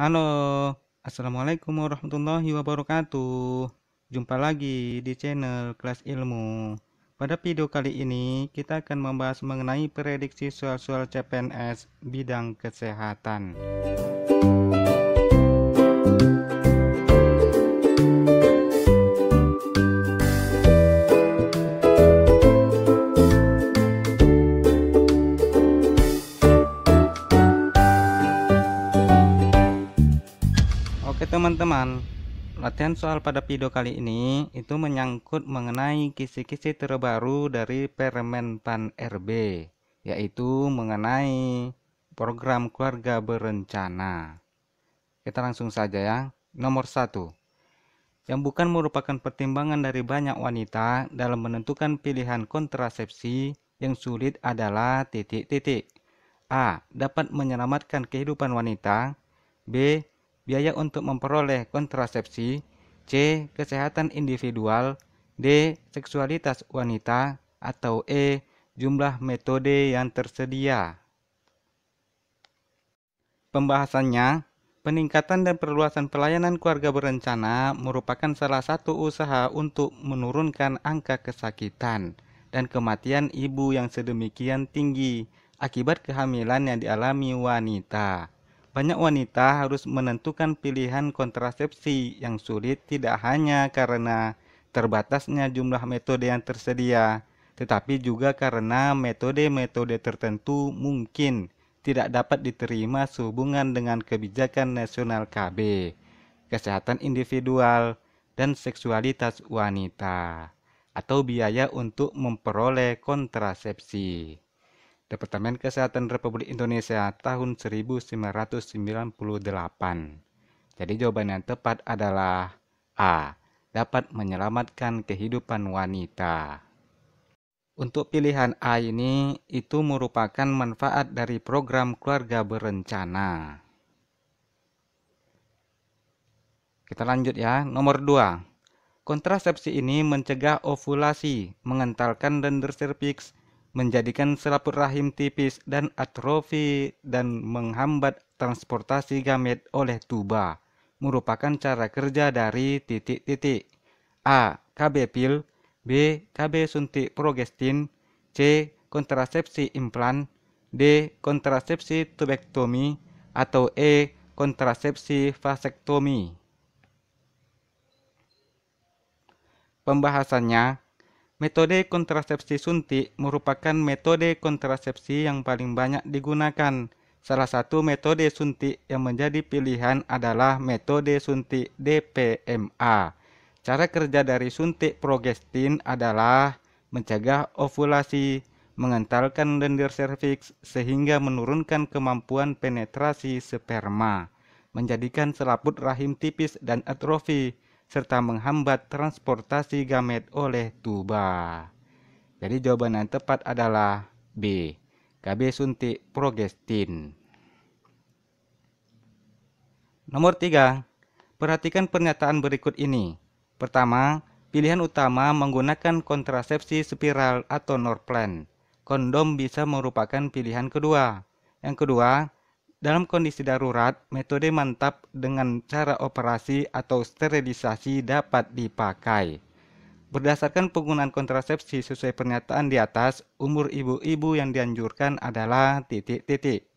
Halo, Assalamualaikum warahmatullahi wabarakatuh. Jumpa lagi di channel Kelas Ilmu. Pada video kali ini, kita akan membahas mengenai prediksi soal-soal CPNS bidang kesehatan. teman-teman, latihan soal pada video kali ini itu menyangkut mengenai kisi-kisi terbaru dari Permen Pan RB, yaitu mengenai program keluarga berencana. Kita langsung saja ya. Nomor satu, yang bukan merupakan pertimbangan dari banyak wanita dalam menentukan pilihan kontrasepsi yang sulit adalah titik-titik. A. Dapat menyelamatkan kehidupan wanita. B biaya untuk memperoleh kontrasepsi, C. kesehatan individual, D. seksualitas wanita, atau E. jumlah metode yang tersedia. Pembahasannya, peningkatan dan perluasan pelayanan keluarga berencana merupakan salah satu usaha untuk menurunkan angka kesakitan dan kematian ibu yang sedemikian tinggi akibat kehamilan yang dialami wanita banyak wanita harus menentukan pilihan kontrasepsi yang sulit tidak hanya karena terbatasnya jumlah metode yang tersedia, tetapi juga karena metode-metode tertentu mungkin tidak dapat diterima sehubungan dengan kebijakan nasional KB, kesehatan individual, dan seksualitas wanita, atau biaya untuk memperoleh kontrasepsi. Departemen Kesehatan Republik Indonesia tahun 1998. Jadi jawaban yang tepat adalah A. Dapat menyelamatkan kehidupan wanita. Untuk pilihan A ini, itu merupakan manfaat dari program keluarga berencana. Kita lanjut ya, nomor 2. Kontrasepsi ini mencegah ovulasi, mengentalkan dan serviks, menjadikan selaput rahim tipis dan atrofi dan menghambat transportasi gamet oleh tuba merupakan cara kerja dari titik-titik A. KB pil B. KB suntik progestin C. Kontrasepsi implan D. Kontrasepsi tubektomi atau E. Kontrasepsi vasektomi Pembahasannya Metode kontrasepsi suntik merupakan metode kontrasepsi yang paling banyak digunakan. Salah satu metode suntik yang menjadi pilihan adalah metode suntik DPMA. Cara kerja dari suntik progestin adalah mencegah ovulasi, mengentalkan lendir serviks sehingga menurunkan kemampuan penetrasi sperma, menjadikan selaput rahim tipis dan atrofi, serta menghambat transportasi gamet oleh tuba. Jadi jawaban yang tepat adalah B. KB suntik progestin. Nomor 3. Perhatikan pernyataan berikut ini. Pertama, pilihan utama menggunakan kontrasepsi spiral atau Norplan. Kondom bisa merupakan pilihan kedua. Yang kedua, dalam kondisi darurat, metode mantap dengan cara operasi atau sterilisasi dapat dipakai. Berdasarkan penggunaan kontrasepsi sesuai pernyataan di atas, umur ibu-ibu yang dianjurkan adalah titik-titik.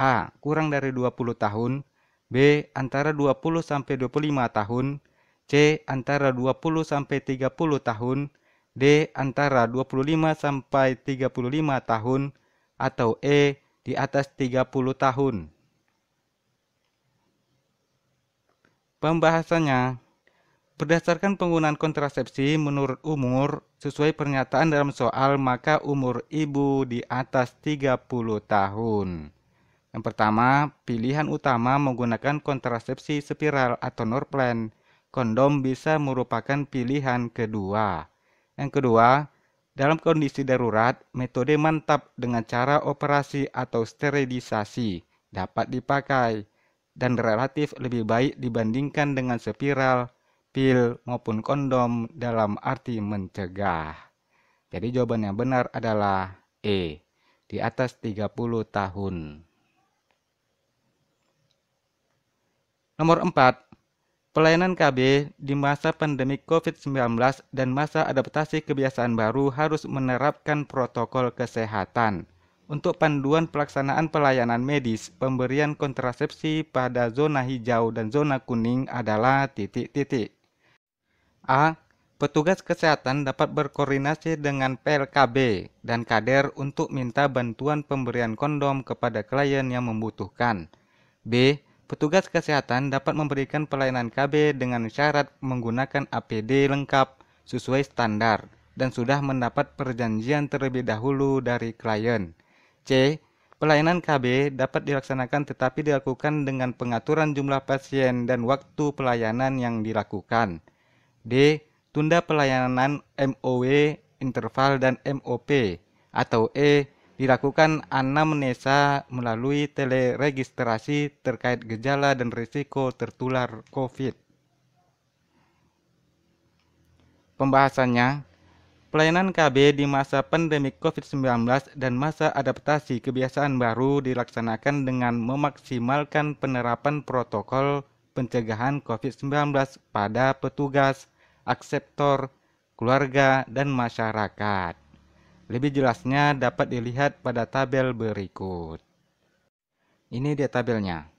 A. Kurang dari 20 tahun. B. Antara 20 sampai 25 tahun. C. Antara 20 sampai 30 tahun. D. Antara 25 sampai 35 tahun atau E di atas 30 tahun. Pembahasannya Berdasarkan penggunaan kontrasepsi menurut umur, sesuai pernyataan dalam soal, maka umur ibu di atas 30 tahun. Yang pertama, pilihan utama menggunakan kontrasepsi spiral atau Norplan. Kondom bisa merupakan pilihan kedua. Yang kedua, dalam kondisi darurat, metode mantap dengan cara operasi atau sterilisasi dapat dipakai dan relatif lebih baik dibandingkan dengan spiral, pil, maupun kondom dalam arti mencegah. Jadi jawaban yang benar adalah E, di atas 30 tahun. Nomor 4, Pelayanan KB di masa pandemi COVID-19 dan masa adaptasi kebiasaan baru harus menerapkan protokol kesehatan. Untuk panduan pelaksanaan pelayanan medis, pemberian kontrasepsi pada zona hijau dan zona kuning adalah titik-titik. A. Petugas kesehatan dapat berkoordinasi dengan PLKB dan kader untuk minta bantuan pemberian kondom kepada klien yang membutuhkan. B Petugas kesehatan dapat memberikan pelayanan KB dengan syarat menggunakan APD lengkap sesuai standar dan sudah mendapat perjanjian terlebih dahulu dari klien. C. Pelayanan KB dapat dilaksanakan tetapi dilakukan dengan pengaturan jumlah pasien dan waktu pelayanan yang dilakukan. D. Tunda pelayanan MOW, interval, dan MOP atau E dilakukan anamnesa melalui teleregistrasi terkait gejala dan risiko tertular COVID. Pembahasannya, pelayanan KB di masa pandemi COVID-19 dan masa adaptasi kebiasaan baru dilaksanakan dengan memaksimalkan penerapan protokol pencegahan COVID-19 pada petugas, akseptor, keluarga, dan masyarakat. Lebih jelasnya dapat dilihat pada tabel berikut. Ini dia tabelnya.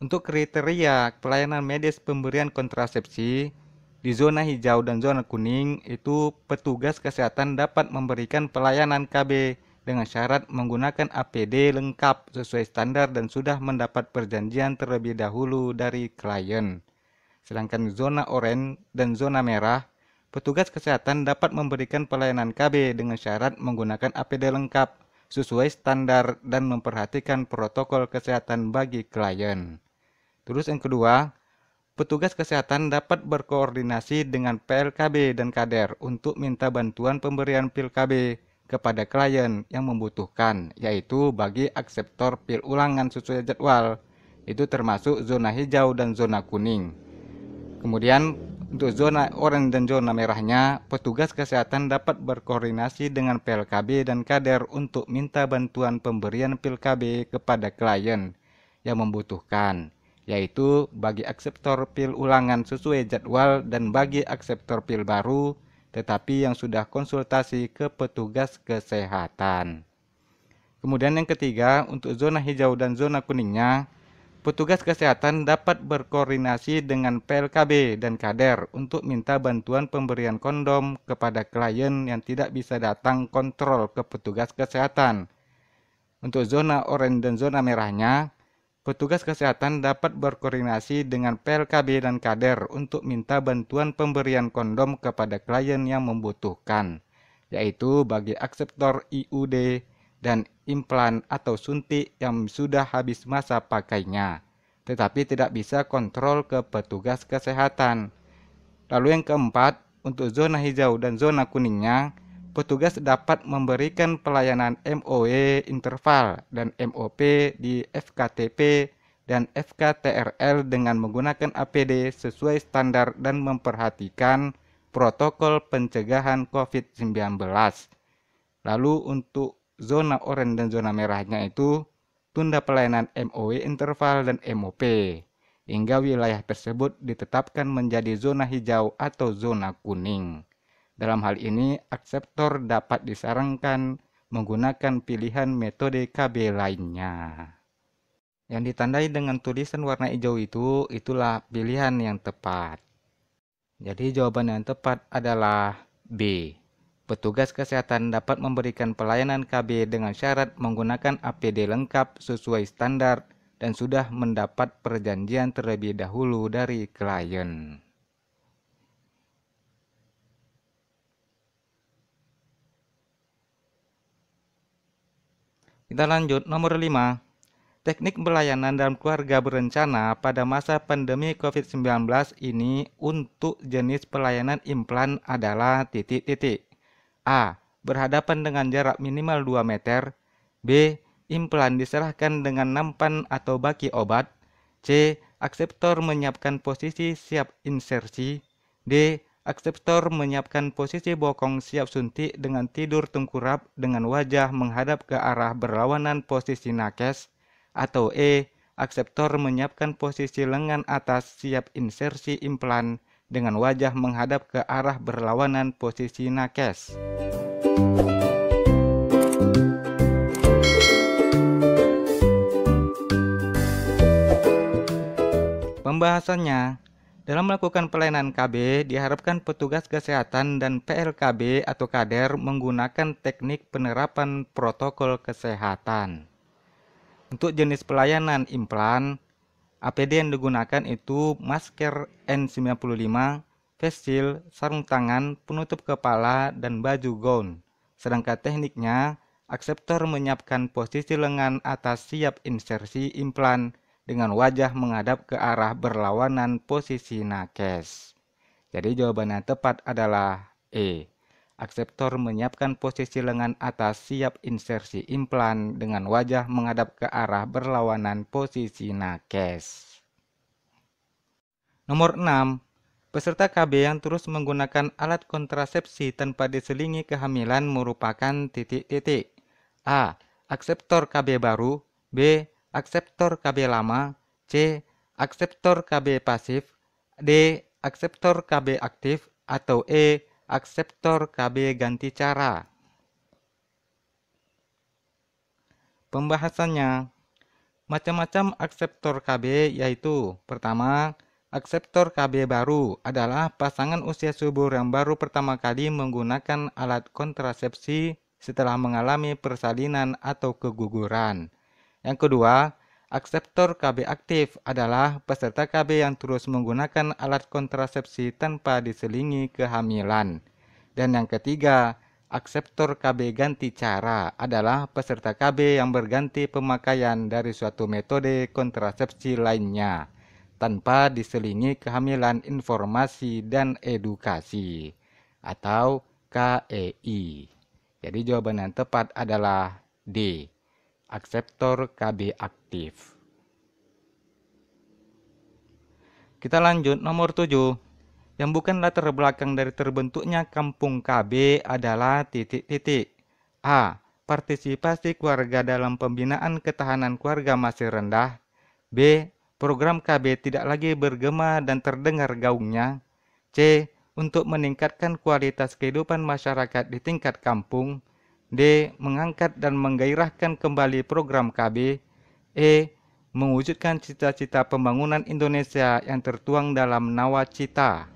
Untuk kriteria pelayanan medis pemberian kontrasepsi di zona hijau dan zona kuning itu petugas kesehatan dapat memberikan pelayanan KB dengan syarat menggunakan APD lengkap sesuai standar dan sudah mendapat perjanjian terlebih dahulu dari klien. Sedangkan zona oranye dan zona merah petugas kesehatan dapat memberikan pelayanan KB dengan syarat menggunakan APD lengkap sesuai standar dan memperhatikan protokol kesehatan bagi klien. Terus yang kedua, petugas kesehatan dapat berkoordinasi dengan PLKB dan kader untuk minta bantuan pemberian pil KB kepada klien yang membutuhkan, yaitu bagi akseptor pil ulangan sesuai jadwal. Itu termasuk zona hijau dan zona kuning. Kemudian untuk zona oranye dan zona merahnya, petugas kesehatan dapat berkoordinasi dengan PLKB dan kader untuk minta bantuan pemberian PIL-KB kepada klien yang membutuhkan, yaitu bagi akseptor PIL ulangan sesuai jadwal dan bagi akseptor PIL baru, tetapi yang sudah konsultasi ke petugas kesehatan. Kemudian yang ketiga, untuk zona hijau dan zona kuningnya, petugas kesehatan dapat berkoordinasi dengan PLKB dan kader untuk minta bantuan pemberian kondom kepada klien yang tidak bisa datang kontrol ke petugas kesehatan. Untuk zona oranye dan zona merahnya, petugas kesehatan dapat berkoordinasi dengan PLKB dan kader untuk minta bantuan pemberian kondom kepada klien yang membutuhkan, yaitu bagi akseptor IUD, dan implan atau suntik yang sudah habis masa pakainya, tetapi tidak bisa kontrol ke petugas kesehatan. Lalu yang keempat, untuk zona hijau dan zona kuningnya, petugas dapat memberikan pelayanan MOE interval dan MOP di FKTP dan FKTRL dengan menggunakan APD sesuai standar dan memperhatikan protokol pencegahan COVID-19. Lalu untuk zona oranye dan zona merahnya itu tunda pelayanan MOW interval dan MOP hingga wilayah tersebut ditetapkan menjadi zona hijau atau zona kuning. Dalam hal ini, akseptor dapat disarankan menggunakan pilihan metode KB lainnya. Yang ditandai dengan tulisan warna hijau itu, itulah pilihan yang tepat. Jadi jawaban yang tepat adalah B. Petugas kesehatan dapat memberikan pelayanan KB dengan syarat menggunakan APD lengkap sesuai standar dan sudah mendapat perjanjian terlebih dahulu dari klien. Kita lanjut nomor 5. Teknik pelayanan dalam keluarga berencana pada masa pandemi COVID-19 ini untuk jenis pelayanan implan adalah titik-titik. A. Berhadapan dengan jarak minimal 2 meter B. Implan diserahkan dengan nampan atau baki obat C. Akseptor menyiapkan posisi siap insersi D. Akseptor menyiapkan posisi bokong siap suntik dengan tidur tengkurap dengan wajah menghadap ke arah berlawanan posisi nakes atau E. Akseptor menyiapkan posisi lengan atas siap insersi implan dengan wajah menghadap ke arah berlawanan posisi Nakes. Pembahasannya, dalam melakukan pelayanan KB, diharapkan petugas kesehatan dan PLKB atau kader menggunakan teknik penerapan protokol kesehatan. Untuk jenis pelayanan implan, APD yang digunakan itu masker N95, face shield, sarung tangan, penutup kepala, dan baju gown. Sedangkan tekniknya, akseptor menyiapkan posisi lengan atas siap insersi implan dengan wajah menghadap ke arah berlawanan posisi nakes. Jadi jawaban yang tepat adalah E. Akseptor menyiapkan posisi lengan atas siap insersi implan dengan wajah menghadap ke arah berlawanan posisi nakes. Nomor 6. Peserta KB yang terus menggunakan alat kontrasepsi tanpa diselingi kehamilan merupakan titik-titik. A. Akseptor KB baru B. Akseptor KB lama C. Akseptor KB pasif D. Akseptor KB aktif atau E akseptor KB ganti cara. Pembahasannya macam-macam akseptor KB yaitu pertama, akseptor KB baru adalah pasangan usia subur yang baru pertama kali menggunakan alat kontrasepsi setelah mengalami persalinan atau keguguran. Yang kedua, Akseptor KB aktif adalah peserta KB yang terus menggunakan alat kontrasepsi tanpa diselingi kehamilan. Dan yang ketiga, akseptor KB ganti cara adalah peserta KB yang berganti pemakaian dari suatu metode kontrasepsi lainnya tanpa diselingi kehamilan informasi dan edukasi atau KEI. Jadi jawaban yang tepat adalah D akseptor KB aktif. Kita lanjut nomor 7. Yang bukan latar belakang dari terbentuknya kampung KB adalah titik-titik. A. Partisipasi keluarga dalam pembinaan ketahanan keluarga masih rendah. B. Program KB tidak lagi bergema dan terdengar gaungnya. C. Untuk meningkatkan kualitas kehidupan masyarakat di tingkat kampung. D. Mengangkat dan menggairahkan kembali program KB. E. Mewujudkan cita-cita pembangunan Indonesia yang tertuang dalam nawacita.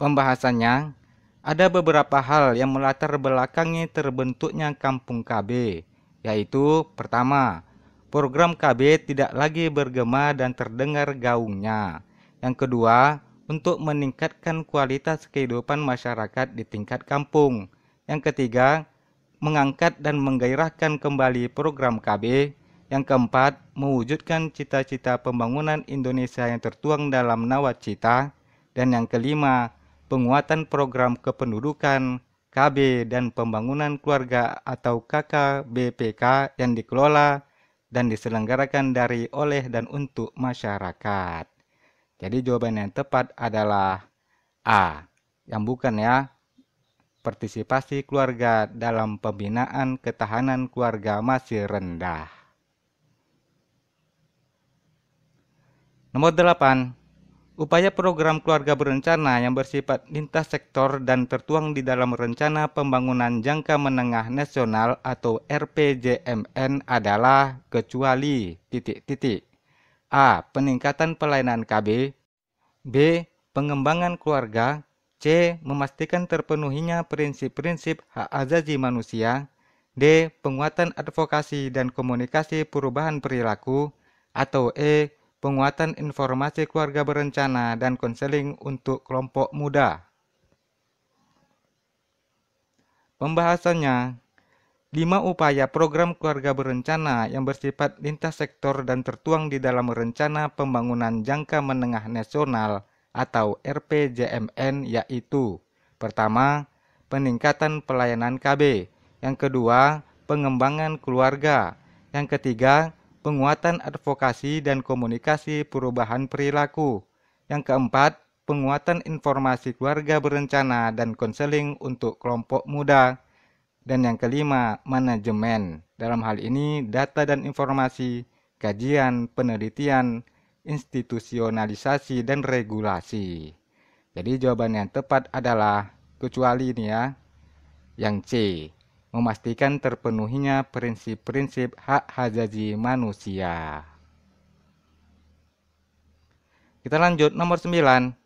Pembahasannya, ada beberapa hal yang melatar belakangi terbentuknya kampung KB, yaitu pertama, program KB tidak lagi bergema dan terdengar gaungnya. Yang kedua, untuk meningkatkan kualitas kehidupan masyarakat di tingkat kampung. Yang ketiga, mengangkat dan menggairahkan kembali program KB. Yang keempat, mewujudkan cita-cita pembangunan Indonesia yang tertuang dalam nawacita. Dan yang kelima, penguatan program kependudukan KB dan pembangunan keluarga atau KKBPK yang dikelola dan diselenggarakan dari oleh dan untuk masyarakat. Jadi jawaban yang tepat adalah A. Yang bukan ya. Partisipasi keluarga dalam pembinaan ketahanan keluarga masih rendah. Nomor 8. Upaya program keluarga berencana yang bersifat lintas sektor dan tertuang di dalam Rencana Pembangunan Jangka Menengah Nasional atau RPJMN adalah kecuali titik-titik. A. Peningkatan pelayanan KB B. Pengembangan keluarga C. Memastikan terpenuhinya prinsip-prinsip hak azazi manusia D. Penguatan advokasi dan komunikasi perubahan perilaku atau E. Penguatan informasi keluarga berencana dan konseling untuk kelompok muda. Pembahasannya 5 upaya program keluarga berencana yang bersifat lintas sektor dan tertuang di dalam rencana pembangunan jangka menengah nasional atau RPJMN yaitu pertama peningkatan pelayanan KB, yang kedua pengembangan keluarga, yang ketiga penguatan advokasi dan komunikasi perubahan perilaku, yang keempat penguatan informasi keluarga berencana dan konseling untuk kelompok muda. Dan yang kelima, manajemen. Dalam hal ini, data dan informasi, kajian, penelitian, institusionalisasi, dan regulasi. Jadi jawaban yang tepat adalah, kecuali ini ya, yang C. Memastikan terpenuhinya prinsip-prinsip hak hajaji manusia. Kita lanjut nomor 9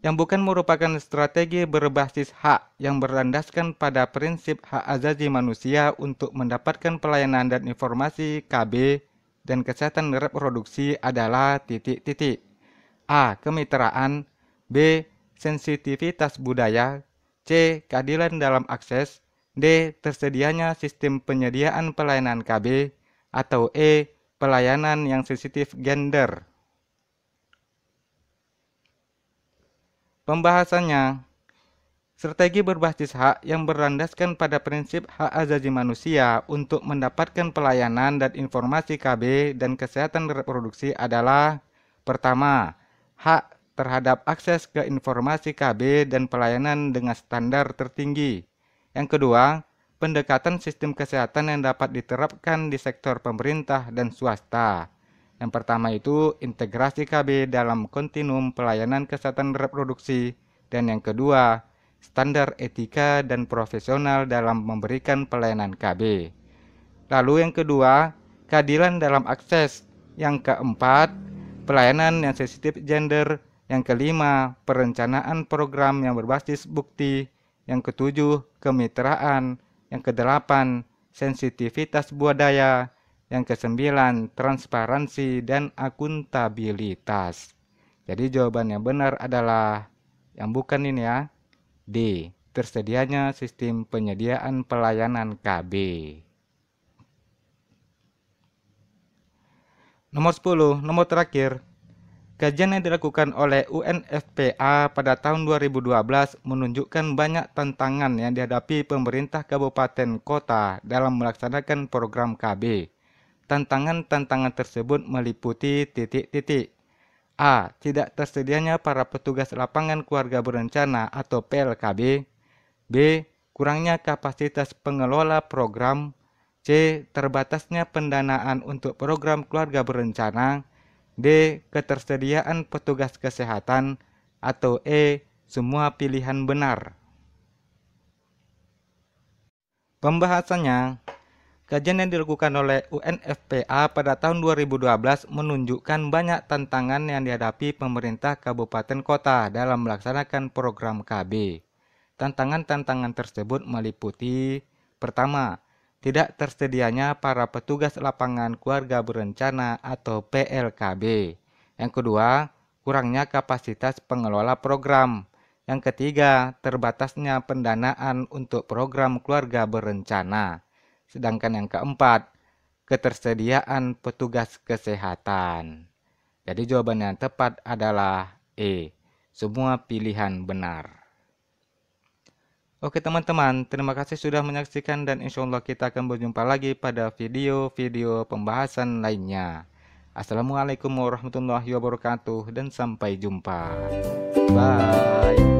yang bukan merupakan strategi berbasis hak yang berlandaskan pada prinsip hak azazi manusia untuk mendapatkan pelayanan dan informasi KB dan kesehatan reproduksi adalah titik-titik. A. Kemitraan B. Sensitivitas budaya C. Keadilan dalam akses D. Tersedianya sistem penyediaan pelayanan KB atau E. Pelayanan yang sensitif gender Pembahasannya Strategi berbasis hak yang berlandaskan pada prinsip hak azazi manusia untuk mendapatkan pelayanan dan informasi KB dan kesehatan reproduksi adalah Pertama, hak terhadap akses ke informasi KB dan pelayanan dengan standar tertinggi. Yang kedua, pendekatan sistem kesehatan yang dapat diterapkan di sektor pemerintah dan swasta. Yang pertama itu integrasi KB dalam kontinum pelayanan kesehatan reproduksi dan yang kedua standar etika dan profesional dalam memberikan pelayanan KB. Lalu yang kedua, keadilan dalam akses. Yang keempat, pelayanan yang sensitif gender. Yang kelima, perencanaan program yang berbasis bukti. Yang ketujuh, kemitraan. Yang kedelapan, sensitivitas budaya. Yang kesembilan, transparansi dan akuntabilitas. Jadi jawaban yang benar adalah yang bukan ini ya. D. Tersedianya sistem penyediaan pelayanan KB. Nomor 10, nomor terakhir. Kajian yang dilakukan oleh UNFPA pada tahun 2012 menunjukkan banyak tantangan yang dihadapi pemerintah kabupaten kota dalam melaksanakan program KB Tantangan-tantangan tersebut meliputi titik-titik. A. Tidak tersedianya para petugas lapangan keluarga berencana atau PLKB. B. Kurangnya kapasitas pengelola program. C. Terbatasnya pendanaan untuk program keluarga berencana. D. Ketersediaan petugas kesehatan. Atau E. Semua pilihan benar. Pembahasannya Kajian yang dilakukan oleh UNFPA pada tahun 2012 menunjukkan banyak tantangan yang dihadapi pemerintah kabupaten kota dalam melaksanakan program KB. Tantangan-tantangan tersebut meliputi pertama, tidak tersedianya para petugas lapangan keluarga berencana atau PLKB. Yang kedua, kurangnya kapasitas pengelola program. Yang ketiga, terbatasnya pendanaan untuk program keluarga berencana. Sedangkan yang keempat, ketersediaan petugas kesehatan. Jadi jawaban yang tepat adalah E. Semua pilihan benar. Oke teman-teman, terima kasih sudah menyaksikan dan insya Allah kita akan berjumpa lagi pada video-video pembahasan lainnya. Assalamualaikum warahmatullahi wabarakatuh dan sampai jumpa. Bye.